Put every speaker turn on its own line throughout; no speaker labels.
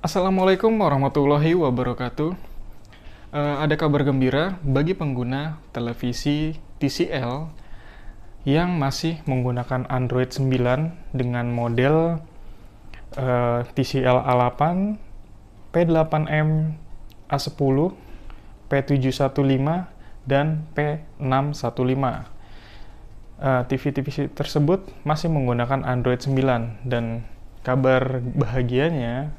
Assalamualaikum warahmatullahi wabarakatuh. Uh, ada kabar gembira bagi pengguna televisi TCL yang masih menggunakan Android 9 dengan model uh, TCL A8, P8M, A10, P715, dan P615. Eh, TV-TV tersebut masih menggunakan Android 9 dan kabar bahagianya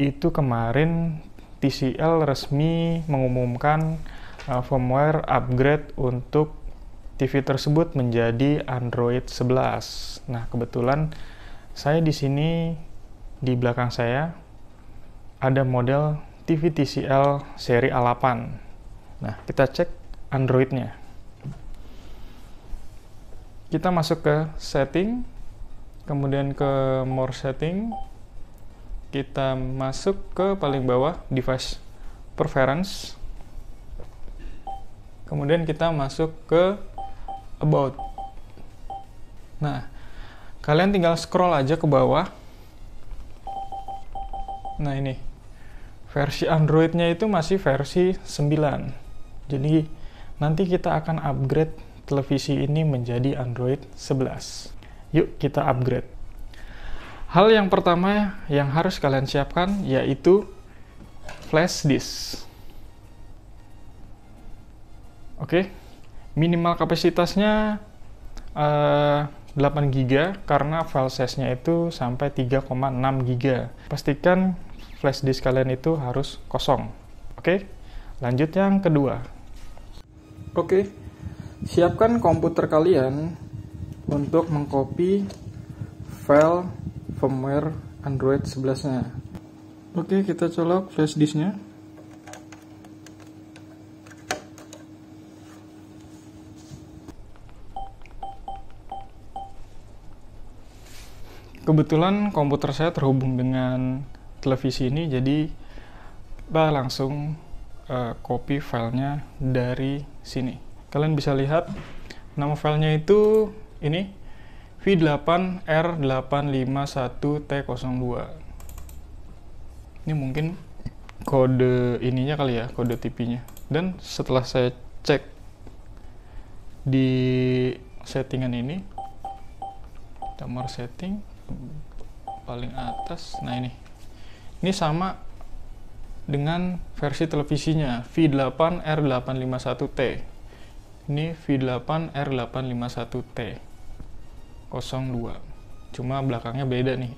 itu kemarin TCL resmi mengumumkan uh, firmware upgrade untuk TV tersebut menjadi Android 11. Nah, kebetulan saya di sini di belakang saya ada model TV TCL seri A8. Nah, kita cek Androidnya. Kita masuk ke setting, kemudian ke more setting, kita masuk ke paling bawah device preference kemudian kita masuk ke about nah kalian tinggal scroll aja ke bawah nah ini versi android-nya itu masih versi 9 jadi nanti kita akan upgrade televisi ini menjadi Android 11 yuk kita upgrade Hal yang pertama yang harus kalian siapkan yaitu flash disk. Oke, minimal kapasitasnya uh, 8 GB karena file size-nya itu sampai 3,6 GB. Pastikan flash disk kalian itu harus kosong. Oke, lanjut yang kedua. Oke, siapkan komputer kalian untuk mengcopy file firmware Android 11 nya oke kita colok flash disknya kebetulan komputer saya terhubung dengan televisi ini jadi bah langsung uh, copy filenya dari sini kalian bisa lihat nama filenya itu ini V8R851T02 ini mungkin kode ininya kali ya kode TV-nya. dan setelah saya cek di settingan ini tamar setting paling atas nah ini ini sama dengan versi televisinya V8R851T ini V8R851T 02 cuma belakangnya beda nih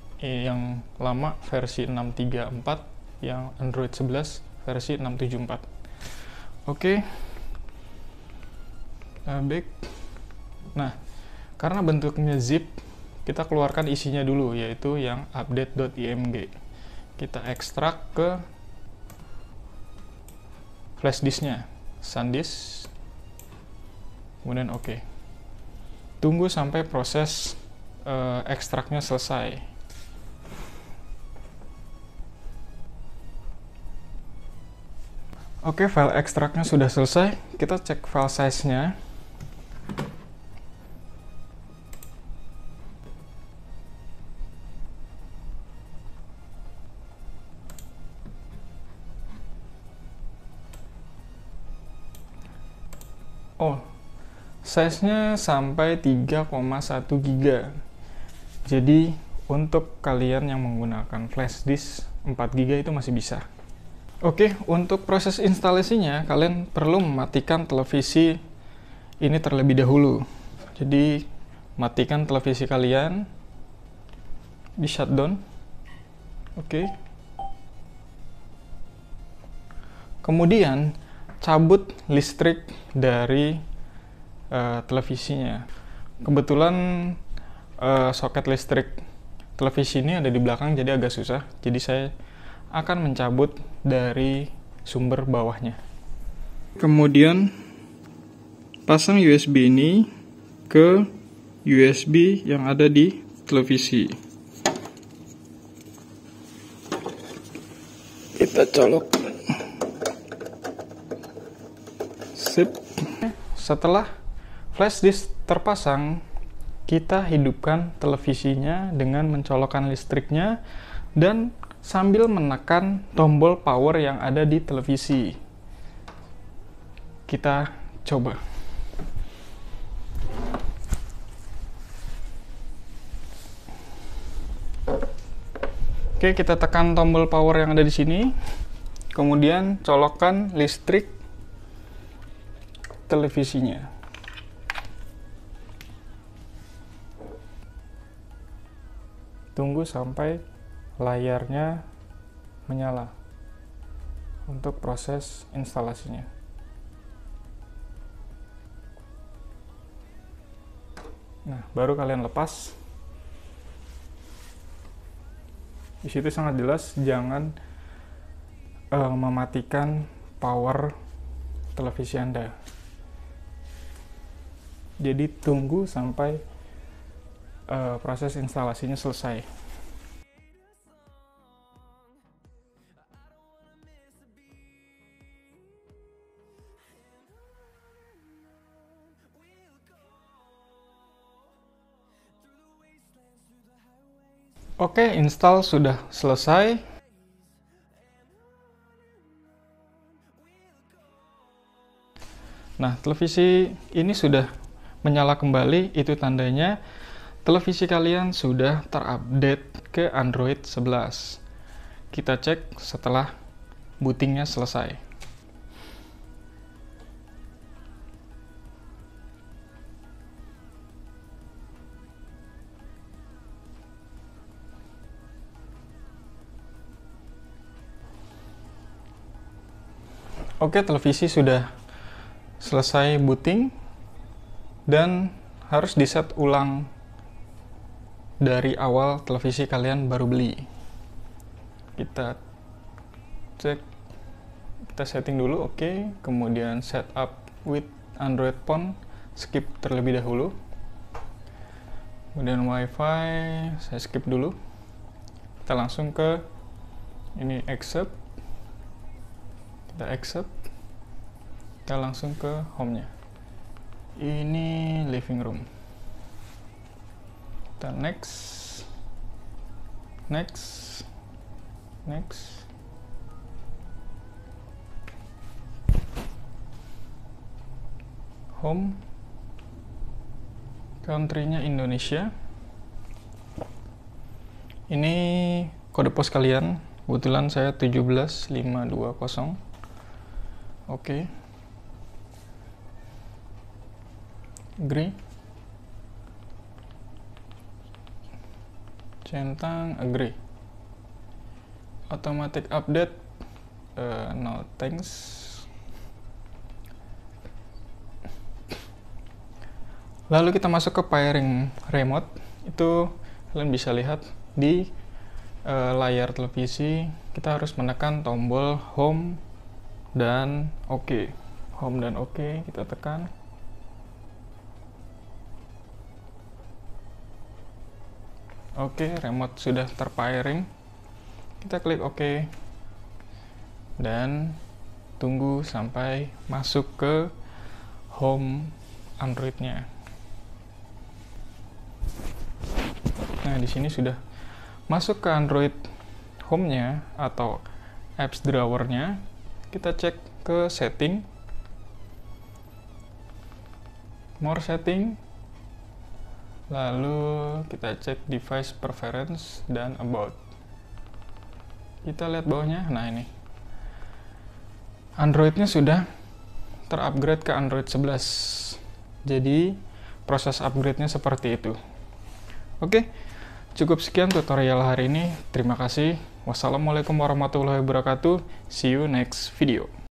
yang lama versi 634 yang Android 11 versi 674 oke okay. uh, back nah karena bentuknya zip kita keluarkan isinya dulu yaitu yang update.img kita ekstrak ke flash disknya SanDisk kemudian oke okay tunggu sampai proses uh, ekstraknya selesai Oke, file ekstraknya sudah selesai. Kita cek file size-nya. Oh, size-nya sampai 3,1 giga. Jadi untuk kalian yang menggunakan flash disk 4 giga itu masih bisa. Oke, untuk proses instalasinya kalian perlu mematikan televisi ini terlebih dahulu. Jadi matikan televisi kalian di shutdown. Oke. Kemudian cabut listrik dari Eh, televisinya. Kebetulan uh, soket listrik televisi ini ada di belakang jadi agak susah. Jadi saya akan mencabut dari sumber bawahnya. Kemudian pasang USB ini ke USB yang ada di televisi. Kita colok. Sip. Setelah flash disk terpasang, kita hidupkan televisinya dengan mencolokkan listriknya dan sambil menekan tombol power yang ada di televisi. Kita coba. Oke, kita tekan tombol power yang ada di sini. Kemudian colokkan listrik televisinya. tunggu sampai layarnya menyala untuk proses instalasinya. Nah, baru kalian lepas. Di situ sangat jelas jangan uh, mematikan power televisi Anda. Jadi tunggu sampai uh, proses instalasinya selesai. Oke, install sudah selesai. Nah, televisi ini sudah menyala kembali, itu tandanya televisi kalian sudah terupdate ke Android 11. Kita cek setelah bootingnya selesai. Oke, televisi sudah selesai booting dan harus di set ulang dari awal televisi kalian baru beli. Kita cek, kita setting dulu, oke. Okay. Kemudian setup with Android phone, skip terlebih dahulu. Kemudian WiFi, saya skip dulu. Kita langsung ke ini accept. Kita accept. Kita langsung ke home-nya. Ini living room kita next next next home countrynya Indonesia ini kode pos kalian kebetulan saya 17520 oke okay. agree centang agree automatic update uh, no thanks lalu kita masuk ke pairing remote itu kalian bisa lihat di uh, layar televisi kita harus menekan tombol home dan oke OK. home dan oke OK, kita tekan Oke, remote sudah terpairing. Kita klik OK. Dan tunggu sampai masuk ke home Android-nya. Nah, di sini sudah masuk ke Android Home-nya atau Apps Drawer-nya. Kita cek ke setting. More setting, Lalu kita cek device preference dan about. Kita lihat bawahnya. Nah, ini. Androidnya sudah terupgrade ke Android 11. Jadi, proses upgrade-nya seperti itu. Oke, cukup sekian tutorial hari ini. Terima kasih. Wassalamualaikum warahmatullahi wabarakatuh. See you next video.